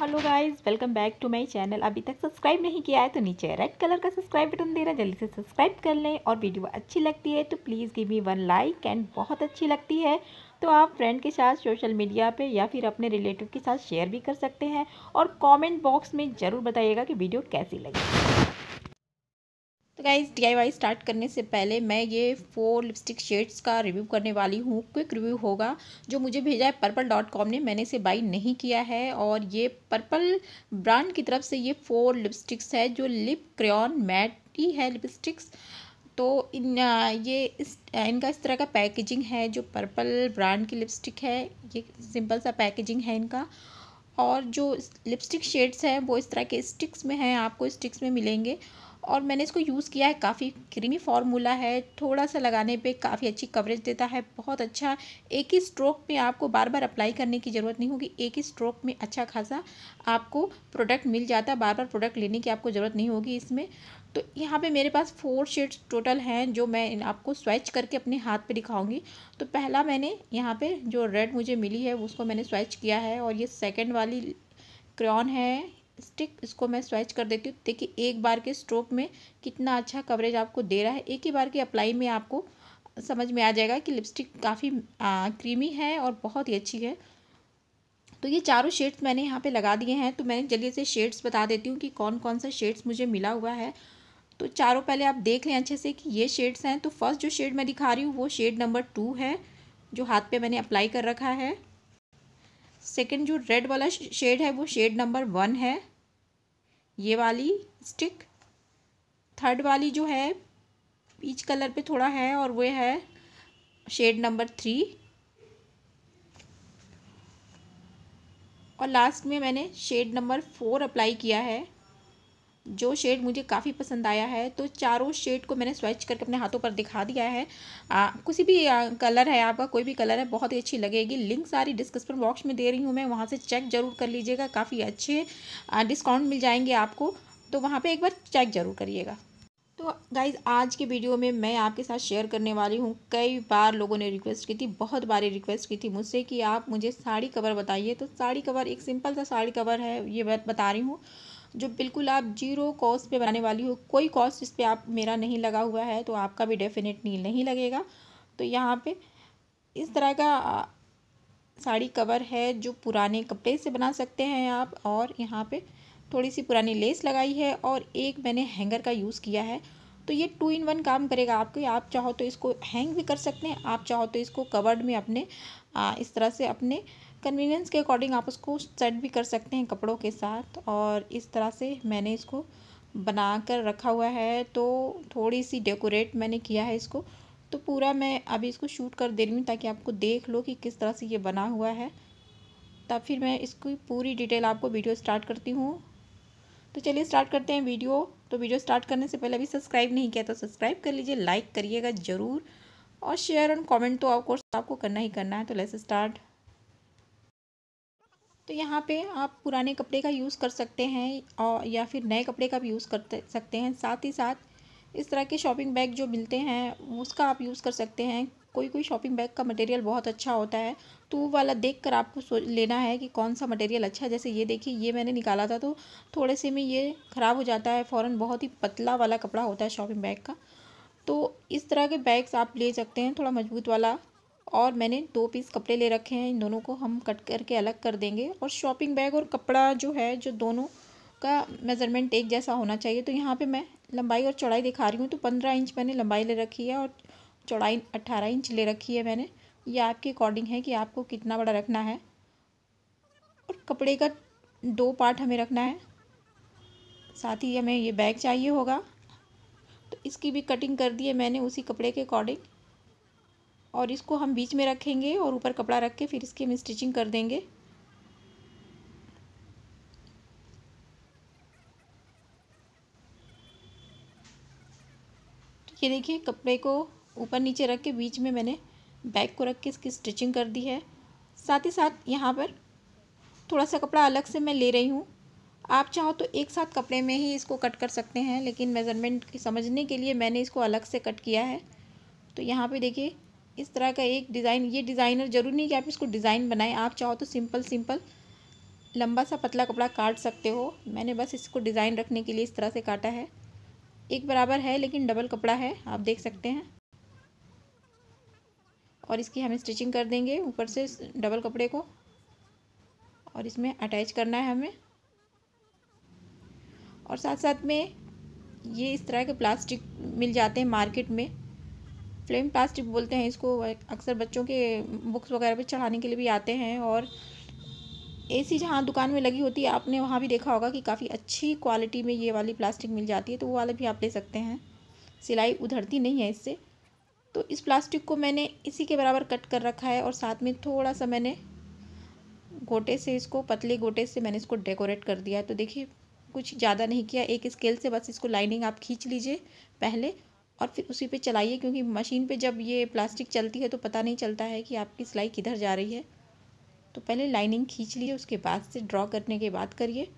hello guys welcome back to my channel अभी तक subscribe नहीं किया है तो नीचे रेड कलर का सब्सक्राइब बटन दे रहा है जल्दी से सब्सक्राइब कर लें और वीडियो अच्छी लगती है तो please give me one like and बहुत अच्छी लगती है तो आप फ्रेंड के साथ सोशल मीडिया पे या फिर अपने रिलेटिव के साथ शेयर भी कर सकते हैं और कॉमेंट बॉक्स में ज़रूर बताइएगा कि वीडियो कैसी लगी तो गाइज़ डीआईवाई स्टार्ट करने से पहले मैं ये फोर लिपस्टिक शेड्स का रिव्यू करने वाली हूँ क्विक रिव्यू होगा जो मुझे भेजा है पर्पल डॉट कॉम ने मैंने इसे बाई नहीं किया है और ये पर्पल ब्रांड की तरफ से ये फोर लिपस्टिक्स है जो लिप क्रेन मैट ही है लिपस्टिक्स तो इन ये इस इनका इस तरह का पैकेजिंग है जो पर्पल ब्रांड की लिपस्टिक है ये सिंपल सा पैकेजिंग है इनका और जो लिपस्टिक शेड्स हैं वो इस तरह के स्टिक्स में हैं आपको स्टिक्स में मिलेंगे और मैंने इसको यूज़ किया है काफ़ी क्रीमी फार्मूला है थोड़ा सा लगाने पे काफ़ी अच्छी कवरेज देता है बहुत अच्छा एक ही स्ट्रोक में आपको बार बार अप्लाई करने की ज़रूरत नहीं होगी एक ही स्ट्रोक में अच्छा खासा आपको प्रोडक्ट मिल जाता है बार बार प्रोडक्ट लेने की आपको ज़रूरत नहीं होगी इसमें तो यहाँ पे मेरे पास फोर शेड्स टोटल हैं जो मैं आपको स्वैच करके अपने हाथ पे दिखाऊंगी तो पहला मैंने यहाँ पे जो रेड मुझे मिली है उसको मैंने स्वैच किया है और ये सेकंड वाली क्रॉन है स्टिक इसको मैं स्वेच कर देती हूँ देखिए एक बार के स्ट्रोक में कितना अच्छा कवरेज आपको दे रहा है एक ही बार की अप्लाई में आपको समझ में आ जाएगा कि लिपस्टिक काफ़ी क्रीमी है और बहुत ही अच्छी है तो ये चारों शेड्स मैंने यहाँ पे लगा दिए हैं तो मैंने जल्दी से शेड्स बता देती हूँ कि कौन कौन सा शेड्स मुझे मिला हुआ है तो चारों पहले आप देख लें अच्छे से कि ये शेड्स हैं तो फर्स्ट जो शेड मैं दिखा रही हूँ वो शेड नंबर टू है जो हाथ पे मैंने अप्लाई कर रखा है सेकेंड जो रेड वाला शेड है वो शेड नंबर वन है ये वाली स्टिक थर्ड वाली जो है पीच कलर पे थोड़ा है और वो है शेड नंबर थ्री और लास्ट में मैंने शेड नंबर फोर अप्लाई किया है जो शेड मुझे काफ़ी पसंद आया है तो चारों शेड को मैंने स्वेच करके अपने हाथों पर दिखा दिया है आ, किसी भी आ, कलर है आपका कोई भी कलर है बहुत ही अच्छी लगेगी लिंक सारी डिस्क्रिप्शन बॉक्स में दे रही हूँ मैं वहाँ से चेक जरूर कर लीजिएगा काफ़ी अच्छे डिस्काउंट मिल जाएंगे आपको तो वहाँ पर एक बार चेक ज़रूर करिएगा तो गाइज आज के वीडियो में मैं आपके साथ शेयर करने वाली हूँ कई बार लोगों ने रिक्वेस्ट की थी बहुत बार रिक्वेस्ट की थी मुझसे कि आप मुझे साड़ी कवर बताइए तो साड़ी कवर एक सिंपल सा साड़ी कवर है ये बता रही हूँ जो बिल्कुल आप जीरो कॉस्ट पे बनाने वाली हो कोई कॉस्ट इस पर आप मेरा नहीं लगा हुआ है तो आपका भी डेफिनेटली नहीं लगेगा तो यहाँ पे इस तरह का साड़ी कवर है जो पुराने कपड़े से बना सकते हैं आप और यहाँ पे थोड़ी सी पुरानी लेस लगाई है और एक मैंने हैंगर का यूज़ किया है तो ये टू इन वन काम करेगा आपके आप चाहो तो इसको हैंग भी कर सकते हैं आप चाहो तो इसको कवर्ड में अपने आ, इस तरह से अपने कन्वीनियंस के अकॉर्डिंग आप उसको सेट भी कर सकते हैं कपड़ों के साथ और इस तरह से मैंने इसको बना कर रखा हुआ है तो थोड़ी सी डेकोरेट मैंने किया है इसको तो पूरा मैं अभी इसको शूट कर दे रही हूँ ताकि आपको देख लो कि किस तरह से ये बना हुआ है तब फिर मैं इसकी पूरी डिटेल आपको वीडियो स्टार्ट करती हूँ तो चलिए स्टार्ट करते हैं वीडियो तो वीडियो स्टार्ट करने से पहले अभी सब्सक्राइब नहीं किया तो सब्सक्राइब कर लीजिए लाइक करिएगा ज़रूर और शेयर एंड कमेंट तो ऑफकोर्स आपको करना ही करना है तो लेट्स स्टार्ट तो यहाँ पे आप पुराने कपड़े का यूज़ कर सकते हैं और या फिर नए कपड़े का भी यूज़ कर सकते हैं साथ ही साथ इस तरह के शॉपिंग बैग जो मिलते हैं उसका आप यूज़ कर सकते हैं कोई कोई शॉपिंग बैग का मटेरियल बहुत अच्छा होता है तो वो वाला देख कर आपको लेना है कि कौन सा मटेरियल अच्छा है जैसे ये देखिए ये मैंने निकाला था तो थोड़े से में ये ख़राब हो जाता है फ़ौरन बहुत ही पतला वाला कपड़ा होता है शॉपिंग बैग का तो इस तरह के बैग्स आप ले सकते हैं थोड़ा मजबूत वाला और मैंने दो पीस कपड़े ले रखे हैं इन दोनों को हम कट करके अलग कर देंगे और शॉपिंग बैग और कपड़ा जो है जो दोनों का मेज़रमेंट एक जैसा होना चाहिए तो यहाँ पे मैं लंबाई और चौड़ाई दिखा रही हूँ तो पंद्रह इंच मैंने लंबाई ले रखी है और चौड़ाई अट्ठारह इंच ले रखी है मैंने ये आपके अकॉर्डिंग है कि आपको कितना बड़ा रखना है और कपड़े का दो पार्ट हमें रखना है साथ ही हमें ये बैग चाहिए होगा तो इसकी भी कटिंग कर दी है मैंने उसी कपड़े के अकॉर्डिंग और इसको हम बीच में रखेंगे और ऊपर कपड़ा रख के फिर इसकी हम स्टिचिंग कर देंगे ये देखिए कपड़े को ऊपर नीचे रख के बीच में मैंने बैक को रख के इसकी स्टिचिंग कर दी है साथ ही साथ यहाँ पर थोड़ा सा कपड़ा अलग से मैं ले रही हूँ आप चाहो तो एक साथ कपड़े में ही इसको कट कर सकते हैं लेकिन मेज़रमेंट समझने के लिए मैंने इसको अलग से कट किया है तो यहाँ पे देखिए इस तरह का एक डिज़ाइन ये डिज़ाइनर ज़रूरी नहीं कि आप इसको डिज़ाइन बनाएं आप चाहो तो सिंपल सिंपल लंबा सा पतला कपड़ा काट सकते हो मैंने बस इसको डिज़ाइन रखने के लिए इस तरह से काटा है एक बराबर है लेकिन डबल कपड़ा है आप देख सकते हैं और इसकी हम स्टिचिंग कर देंगे ऊपर से डबल कपड़े को और इसमें अटैच करना है हमें और साथ साथ में ये इस तरह के प्लास्टिक मिल जाते हैं मार्केट में फ्लेम प्लास्टिक बोलते हैं इसको अक्सर बच्चों के बुक्स वगैरह पे चढ़ाने के लिए भी आते हैं और सी जहाँ दुकान में लगी होती है आपने वहाँ भी देखा होगा कि काफ़ी अच्छी क्वालिटी में ये वाली प्लास्टिक मिल जाती है तो वो वाले भी आप ले सकते हैं सिलाई उधरती नहीं है इससे तो इस प्लास्टिक को मैंने इसी के बराबर कट कर रखा है और साथ में थोड़ा सा मैंने गोटे से इसको पतले गोटे से मैंने इसको डेकोरेट कर दिया है तो देखिए कुछ ज़्यादा नहीं किया एक स्केल से बस इसको लाइनिंग आप खींच लीजिए पहले और फिर उसी पे चलाइए क्योंकि मशीन पे जब ये प्लास्टिक चलती है तो पता नहीं चलता है कि आपकी सिलाई किधर जा रही है तो पहले लाइनिंग खींच लिए उसके बाद से ड्रॉ करने के बाद करिए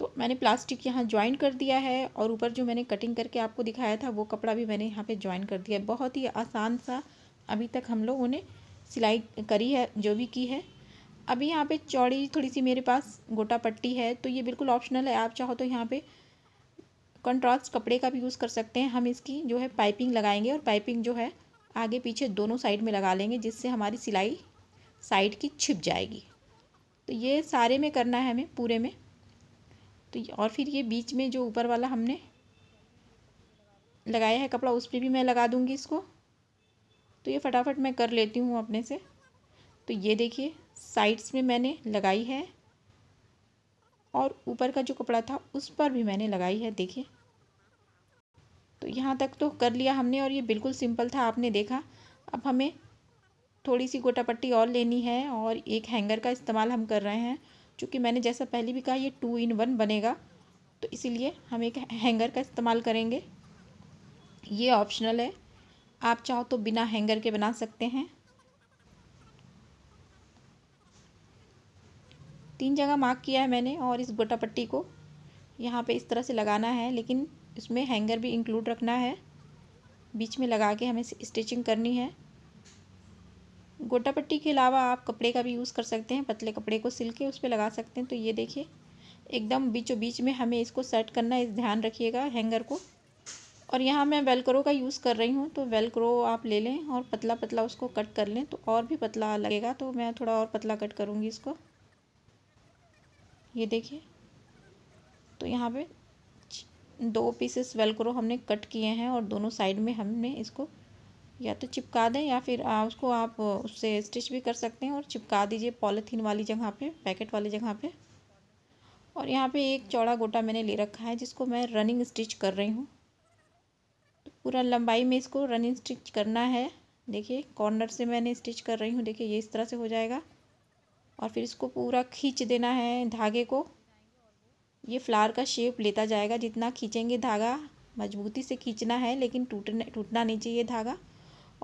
तो मैंने प्लास्टिक यहाँ ज्वाइन कर दिया है और ऊपर जो मैंने कटिंग करके आपको दिखाया था वो कपड़ा भी मैंने यहाँ पर ज्वाइन कर दिया है बहुत ही आसान सा अभी तक हम लोगों ने सिलाई करी है जो भी की है अभी यहाँ पे चौड़ी थोड़ी सी मेरे पास गोटा पट्टी है तो ये बिल्कुल ऑप्शनल है आप चाहो तो यहाँ पे कंट्रास्ट कपड़े का भी यूज़ कर सकते हैं हम इसकी जो है पाइपिंग लगाएंगे और पाइपिंग जो है आगे पीछे दोनों साइड में लगा लेंगे जिससे हमारी सिलाई साइड की छिप जाएगी तो ये सारे में करना है हमें पूरे में तो और फिर ये बीच में जो ऊपर वाला हमने लगाया है कपड़ा उस पर भी मैं लगा दूँगी इसको तो ये फटाफट मैं कर लेती हूँ अपने से तो ये देखिए साइड्स में मैंने लगाई है और ऊपर का जो कपड़ा था उस पर भी मैंने लगाई है देखिए तो यहाँ तक तो कर लिया हमने और ये बिल्कुल सिंपल था आपने देखा अब हमें थोड़ी सी गोटा पट्टी और लेनी है और एक हैंगर का इस्तेमाल हम कर रहे हैं चूँकि मैंने जैसा पहले भी कहा ये टू इन वन बनेगा तो इसीलिए हम एक हैंगर का इस्तेमाल करेंगे ये ऑप्शनल है आप चाहो तो बिना हैंगर के बना सकते हैं तीन जगह मार्क किया है मैंने और इस गोटा पट्टी को यहाँ पे इस तरह से लगाना है लेकिन इसमें हैंगर भी इंक्लूड रखना है बीच में लगा के हमें स्टिचिंग करनी है गोटा पट्टी के अलावा आप कपड़े का भी यूज़ कर सकते हैं पतले कपड़े को सिल के उस पर लगा सकते हैं तो ये देखिए एकदम बीचों बीच में हमें इसको सेट करना है ध्यान रखिएगा हैंगर को और यहाँ मैं वेलक्रो का यूज़ कर रही हूँ तो वेलक्रो आप ले लें और पतला पतला उसको कट कर लें तो और भी पतला लगेगा तो मैं थोड़ा और पतला कट करूँगी इसको ये देखिए तो यहाँ पे दो पीसेस वेलक्रो हमने कट किए हैं और दोनों साइड में हमने इसको या तो चिपका दें या फिर आ, उसको आप उससे स्टिच भी कर सकते हैं और चिपका दीजिए पॉलीथीन वाली जगह पे पैकेट वाली जगह पे और यहाँ पे एक चौड़ा गोटा मैंने ले रखा है जिसको मैं रनिंग स्टिच कर रही हूँ तो पूरा लंबाई में इसको रनिंग स्टिच करना है देखिए कॉर्नर से मैंने स्टिच कर रही हूँ देखिए ये इस तरह से हो जाएगा और फिर इसको पूरा खींच देना है धागे को ये फ्लावर का शेप लेता जाएगा जितना खींचेंगे धागा मजबूती से खींचना है लेकिन टूटने टूटना नहीं चाहिए धागा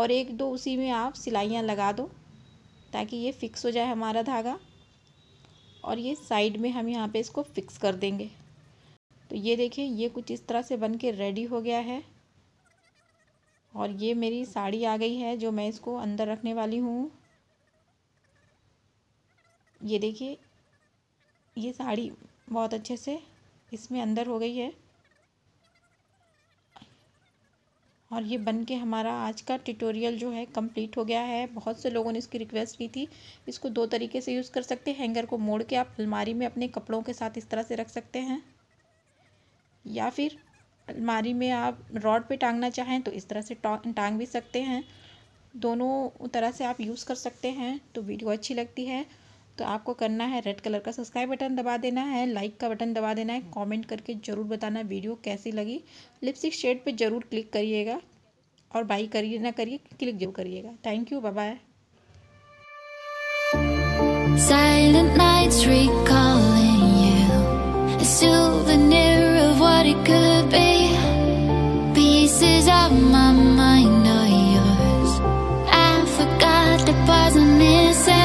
और एक दो उसी में आप सिलाइयाँ लगा दो ताकि ये फिक्स हो जाए हमारा धागा और ये साइड में हम यहाँ पे इसको फिक्स कर देंगे तो ये देखिए ये कुछ इस तरह से बन के रेडी हो गया है और ये मेरी साड़ी आ गई है जो मैं इसको अंदर रखने वाली हूँ ये देखिए ये साड़ी बहुत अच्छे से इसमें अंदर हो गई है और ये बन के हमारा आज का ट्यूटोरियल जो है कंप्लीट हो गया है बहुत से लोगों ने इसकी रिक्वेस्ट की थी इसको दो तरीके से यूज़ कर सकते हैं हैंगर को मोड़ के आप अलमारी में अपने कपड़ों के साथ इस तरह से रख सकते हैं या फिर अलमारी में आप रॉड पे टांगना चाहें तो इस तरह से टांग भी सकते हैं दोनों तरह से आप यूज़ कर सकते हैं तो वीडियो अच्छी लगती है तो आपको करना है रेड कलर का सब्सक्राइब बटन दबा देना है लाइक का बटन दबा देना है कमेंट करके ज़रूर बताना वीडियो कैसी लगी लिपस्टिक शेड पे ज़रूर क्लिक करिएगा और बाई करिए ना करिए क्लिक जरूर करिएगा thank you bye my mind are yours I forgot the parts I'm missing